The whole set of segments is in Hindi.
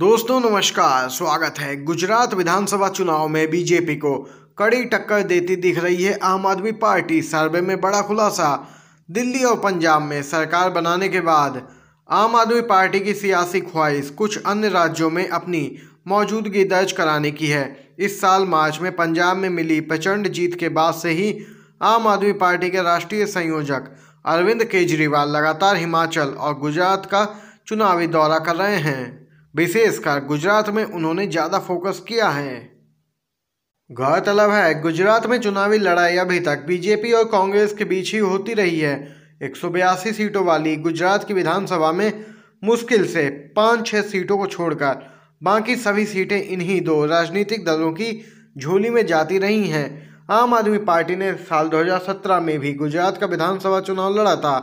दोस्तों नमस्कार स्वागत है गुजरात विधानसभा चुनाव में बीजेपी को कड़ी टक्कर देती दिख रही है आम आदमी पार्टी सर्वे में बड़ा खुलासा दिल्ली और पंजाब में सरकार बनाने के बाद आम आदमी पार्टी की सियासी ख्वाहिश कुछ अन्य राज्यों में अपनी मौजूदगी दर्ज कराने की है इस साल मार्च में पंजाब में मिली प्रचंड जीत के बाद से ही आम आदमी पार्टी के राष्ट्रीय संयोजक अरविंद केजरीवाल लगातार हिमाचल और गुजरात का चुनावी दौरा कर रहे हैं विशेषकर गुजरात में उन्होंने ज़्यादा फोकस किया है गौरतलब है गुजरात में चुनावी लड़ाई अभी तक बीजेपी और कांग्रेस के बीच ही होती रही है एक सीटों वाली गुजरात की विधानसभा में मुश्किल से पाँच छः सीटों को छोड़कर बाकी सभी सीटें इन्हीं दो राजनीतिक दलों की झोली में जाती रही हैं आम आदमी पार्टी ने साल 2017 में भी गुजरात का विधानसभा चुनाव लड़ा था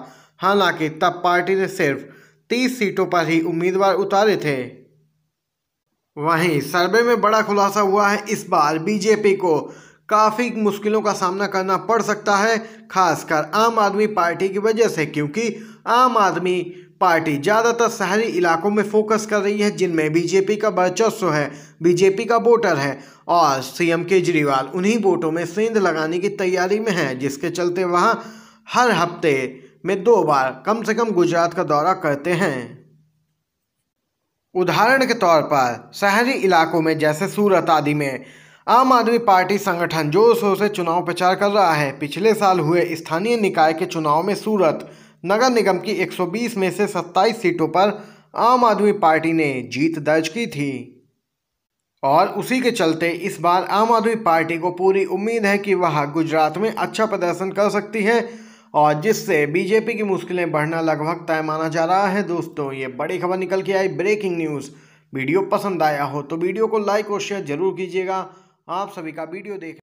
हालांकि तब पार्टी ने सिर्फ तीस सीटों पर ही उम्मीदवार उतारे थे वहीं सर्वे में बड़ा खुलासा हुआ है इस बार बीजेपी को काफ़ी मुश्किलों का सामना करना पड़ सकता है खासकर आम आदमी पार्टी की वजह से क्योंकि आम आदमी पार्टी ज़्यादातर शहरी इलाकों में फोकस कर रही है जिनमें बीजेपी का वर्चस्व है बीजेपी का वोटर है और सीएम केजरीवाल उन्हीं वोटों में सेंध लगाने की तैयारी में है जिसके चलते वहाँ हर हफ्ते में दो बार कम से कम गुजरात का दौरा करते हैं उदाहरण के तौर पर शहरी इलाकों में जैसे सूरत आदि में आम आदमी पार्टी संगठन जोर शोर से चुनाव प्रचार कर रहा है पिछले साल हुए स्थानीय निकाय के चुनाव में सूरत नगर निगम की 120 में से 27 सीटों पर आम आदमी पार्टी ने जीत दर्ज की थी और उसी के चलते इस बार आम आदमी पार्टी को पूरी उम्मीद है कि वह गुजरात में अच्छा प्रदर्शन कर सकती है और जिससे बीजेपी की मुश्किलें बढ़ना लगभग तय माना जा रहा है दोस्तों ये बड़ी खबर निकल के आई ब्रेकिंग न्यूज़ वीडियो पसंद आया हो तो वीडियो को लाइक और शेयर जरूर कीजिएगा आप सभी का वीडियो देख